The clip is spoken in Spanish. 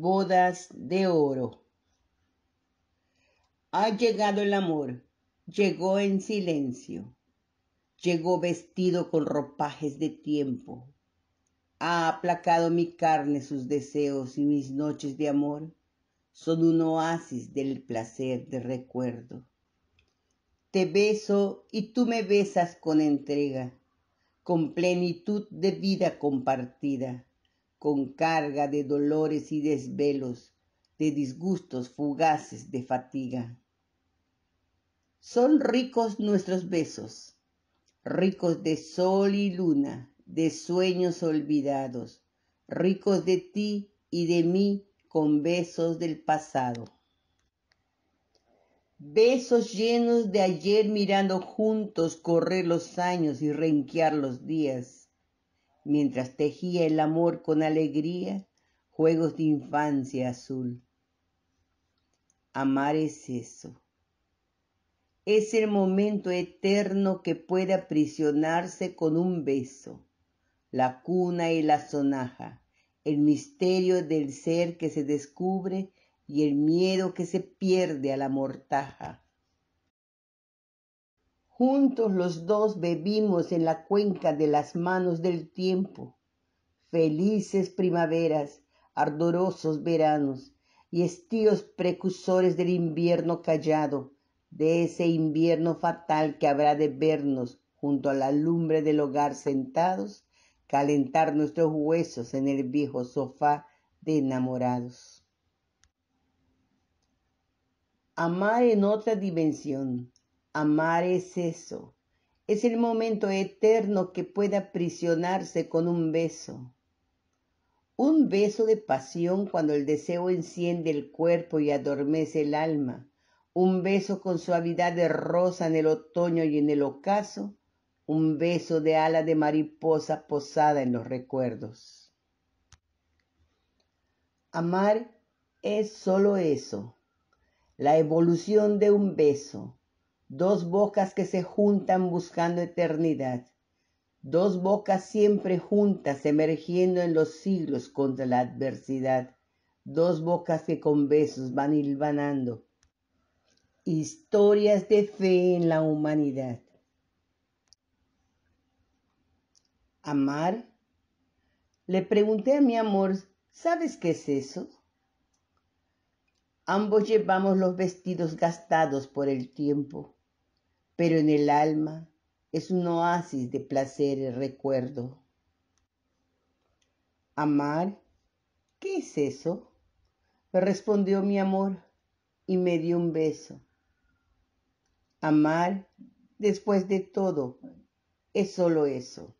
bodas de oro. Ha llegado el amor, llegó en silencio, llegó vestido con ropajes de tiempo. Ha aplacado mi carne sus deseos y mis noches de amor son un oasis del placer de recuerdo. Te beso y tú me besas con entrega, con plenitud de vida compartida con carga de dolores y desvelos, de disgustos fugaces de fatiga. Son ricos nuestros besos, ricos de sol y luna, de sueños olvidados, ricos de ti y de mí con besos del pasado. Besos llenos de ayer mirando juntos correr los años y renquear los días mientras tejía el amor con alegría juegos de infancia azul. Amar es eso. Es el momento eterno que puede aprisionarse con un beso, la cuna y la sonaja, el misterio del ser que se descubre y el miedo que se pierde a la mortaja. Juntos los dos bebimos en la cuenca de las manos del tiempo. Felices primaveras, ardorosos veranos y estíos precursores del invierno callado, de ese invierno fatal que habrá de vernos junto a la lumbre del hogar sentados, calentar nuestros huesos en el viejo sofá de enamorados. Amar en otra dimensión. Amar es eso. Es el momento eterno que puede aprisionarse con un beso. Un beso de pasión cuando el deseo enciende el cuerpo y adormece el alma. Un beso con suavidad de rosa en el otoño y en el ocaso. Un beso de ala de mariposa posada en los recuerdos. Amar es solo eso, la evolución de un beso dos bocas que se juntan buscando eternidad, dos bocas siempre juntas emergiendo en los siglos contra la adversidad, dos bocas que con besos van hilvanando historias de fe en la humanidad. Amar. Le pregunté a mi amor, ¿sabes qué es eso? Ambos llevamos los vestidos gastados por el tiempo pero en el alma es un oasis de placer y recuerdo. Amar, ¿qué es eso? Me respondió mi amor y me dio un beso. Amar, después de todo, es solo eso.